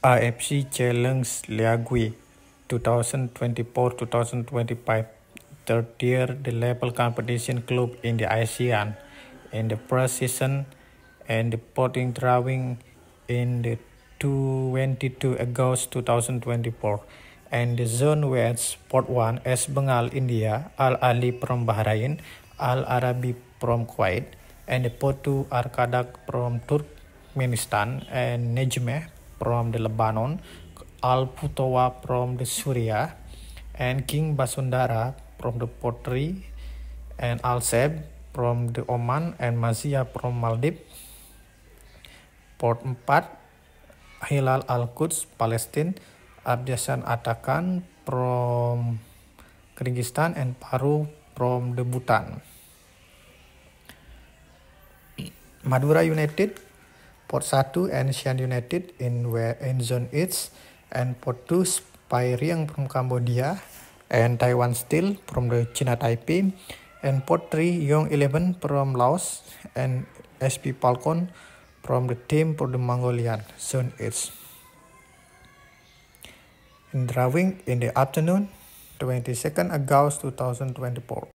IFC Challenge Liagui 2024-2025 third year the level competition club in the ASEAN in the first season and the potting drawing in the 22 August 2024 and the zone where sport 1 as Bengal India Al Ali from Bahrain Al Arabi from Kuwait and the pot 2 are Kadak from Turkmenistan and Nejmeh from the Lebanon, Al Putowa from the Syria, and King Basundara from the pottery, and Al Seb from the Oman, and Mazia from Maldives. Port 4, Hilal Al-Quds, Palestine, Abjasan Atakan from Kyrgyzstan, and Paru from the Bhutan. Madura United Port 1 Ancient United in where in zone H and Port 2 Spy Riang from Cambodia and Taiwan Steel from the China Taipei and Port 3 Yong 11 from Laos and SP Falcon from the team for the Mongolian zone H. In drawing in the afternoon, 22nd August 2024.